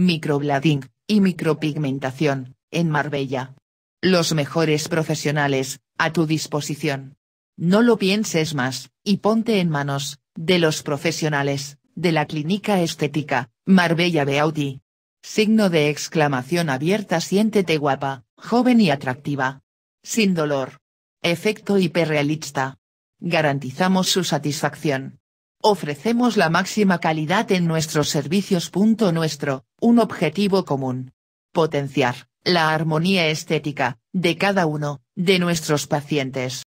microblading, y micropigmentación, en Marbella. Los mejores profesionales, a tu disposición. No lo pienses más, y ponte en manos, de los profesionales, de la clínica estética, Marbella Beauty. Signo de exclamación abierta siéntete guapa, joven y atractiva. Sin dolor. Efecto hiperrealista. Garantizamos su satisfacción. Ofrecemos la máxima calidad en nuestros servicios. Nuestro, un objetivo común. Potenciar la armonía estética, de cada uno, de nuestros pacientes.